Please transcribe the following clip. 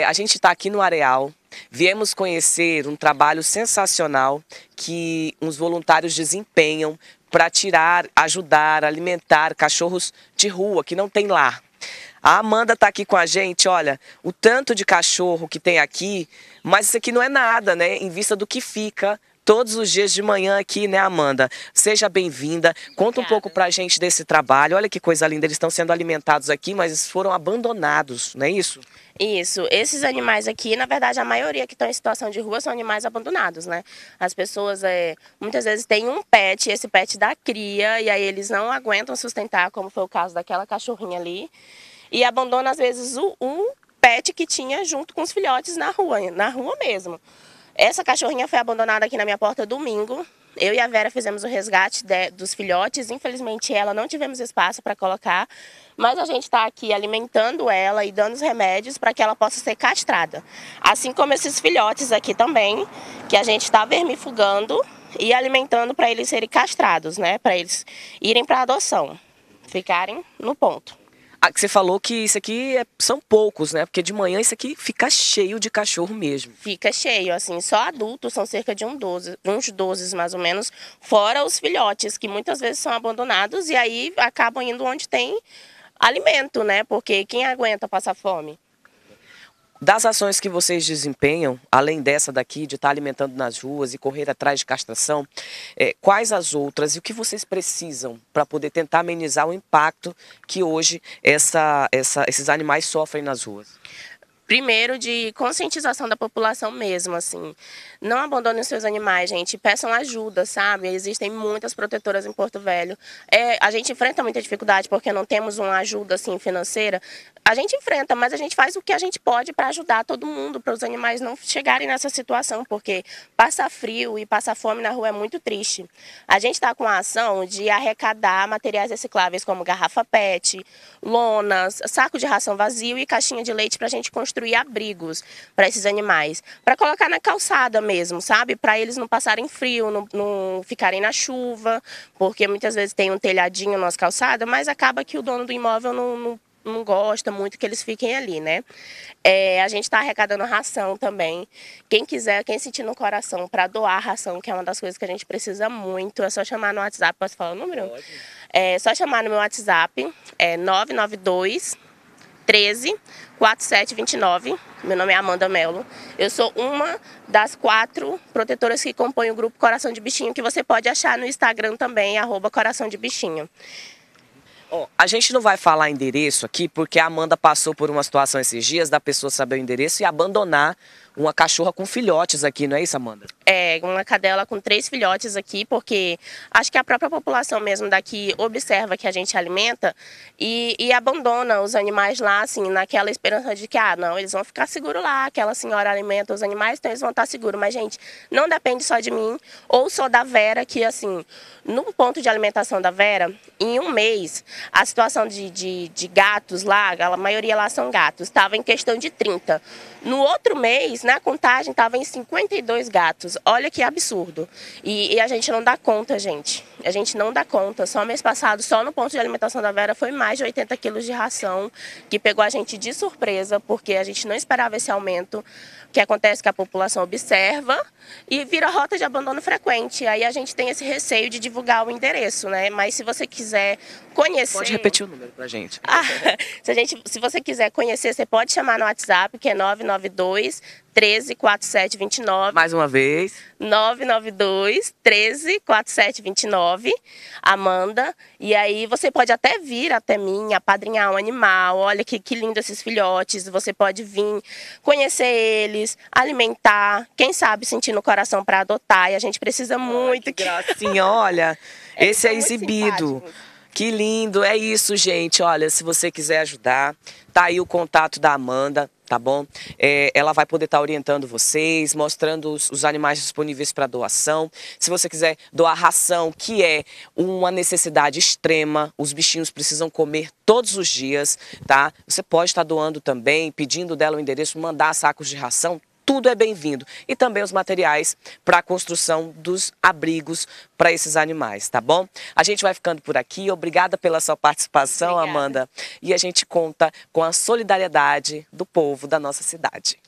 É, a gente está aqui no Areal, viemos conhecer um trabalho sensacional que uns voluntários desempenham para tirar, ajudar, alimentar cachorros de rua que não tem lar. A Amanda está aqui com a gente, olha, o tanto de cachorro que tem aqui, mas isso aqui não é nada, né? Em vista do que fica todos os dias de manhã aqui, né, Amanda? Seja bem-vinda. Conta um pouco pra gente desse trabalho. Olha que coisa linda, eles estão sendo alimentados aqui, mas foram abandonados, não é isso? Isso. Esses animais aqui, na verdade, a maioria que estão em situação de rua são animais abandonados, né? As pessoas é, muitas vezes têm um pet, esse pet dá cria, e aí eles não aguentam sustentar, como foi o caso daquela cachorrinha ali. E abandona, às vezes, o, pet que tinha junto com os filhotes na rua, na rua mesmo. Essa cachorrinha foi abandonada aqui na minha porta domingo. Eu e a Vera fizemos o resgate de, dos filhotes. Infelizmente, ela não tivemos espaço para colocar, mas a gente está aqui alimentando ela e dando os remédios para que ela possa ser castrada. Assim como esses filhotes aqui também, que a gente está vermifugando e alimentando para eles serem castrados, né? Para eles irem para adoção, ficarem no ponto. Ah, que você falou que isso aqui é, são poucos, né? Porque de manhã isso aqui fica cheio de cachorro mesmo. Fica cheio, assim, só adultos são cerca de um 12, uns 12 mais ou menos, fora os filhotes, que muitas vezes são abandonados e aí acabam indo onde tem alimento, né? Porque quem aguenta passar fome? Das ações que vocês desempenham, além dessa daqui, de estar alimentando nas ruas e correr atrás de castração, é, quais as outras e o que vocês precisam para poder tentar amenizar o impacto que hoje essa, essa, esses animais sofrem nas ruas? primeiro de conscientização da população mesmo, assim. Não abandonem os seus animais, gente. Peçam ajuda, sabe? Existem muitas protetoras em Porto Velho. É, a gente enfrenta muita dificuldade porque não temos uma ajuda assim financeira. A gente enfrenta, mas a gente faz o que a gente pode para ajudar todo mundo, para os animais não chegarem nessa situação, porque passar frio e passar fome na rua é muito triste. A gente está com a ação de arrecadar materiais recicláveis como garrafa PET, lonas, saco de ração vazio e caixinha de leite para a gente construir construir abrigos para esses animais, para colocar na calçada mesmo, sabe? Para eles não passarem frio, não, não, ficarem na chuva, porque muitas vezes tem um telhadinho nas calçadas, mas acaba que o dono do imóvel não, não não gosta muito que eles fiquem ali, né? É, a gente está arrecadando ração também. Quem quiser, quem sentir no coração para doar ração, que é uma das coisas que a gente precisa muito, é só chamar no WhatsApp. Posso falar o número? Pode. É só chamar no meu WhatsApp, é 992 13 4729. Meu nome é Amanda Melo. Eu sou uma das quatro protetoras que compõem o grupo Coração de Bichinho, que você pode achar no Instagram também, arroba Coração de Bichinho. Oh, a gente não vai falar endereço aqui, porque a Amanda passou por uma situação esses dias da pessoa saber o endereço e abandonar uma cachorra com filhotes aqui, não é isso, Amanda? é, uma cadela com três filhotes aqui, porque acho que a própria população mesmo daqui observa que a gente alimenta e, e abandona os animais lá, assim, naquela esperança de que, ah, não, eles vão ficar seguros lá, aquela senhora alimenta os animais, então eles vão estar seguros. Mas, gente, não depende só de mim ou só da Vera, que, assim, no ponto de alimentação da Vera, em um mês, a situação de, de, de gatos lá, a maioria lá são gatos, estava em questão de 30. No outro mês, na contagem, estava em 52 gatos. Olha que absurdo. E, e, a gente não dá conta, gente. A gente não dá conta. Só mês passado, só no ponto de alimentação da Vera, foi mais de 80 quilos de ração, que pegou a gente de surpresa, porque a gente não esperava esse aumento. O que acontece é que a população observa e vira rota de abandono frequente. Aí a gente tem esse receio de divulgar o endereço, né? Mas se você quiser conhecer. Pode repetir o número pra gente. Ah, se, a gente se você quiser conhecer, você pode chamar no WhatsApp, que é 992 134729. Mais uma vez. 992 134729. Amanda. E aí você pode até vir até mim, apadrinhar um animal. Olha que, que lindo esses filhotes. Você pode vir conhecer eles, alimentar, quem sabe sentir no coração para adotar. E a gente precisa muito. Ai, que gracinha, olha. Esse é exibido. Simpáticos. Que lindo, é isso, gente. Olha, se você quiser ajudar, tá aí o contato da Amanda, tá bom? É, ela vai poder estar tá orientando vocês, mostrando os, os animais disponíveis para doação. Se você quiser doar ração, que é uma necessidade extrema, os bichinhos precisam comer todos os dias, tá? Você pode estar tá doando também, pedindo dela o endereço, mandar sacos de ração, tudo é bem-vindo. E também os materiais para a construção dos abrigos para esses animais, tá bom? A gente vai ficando por aqui. Obrigada pela sua participação, Obrigada. Amanda. E a gente conta com a solidariedade do povo da nossa cidade.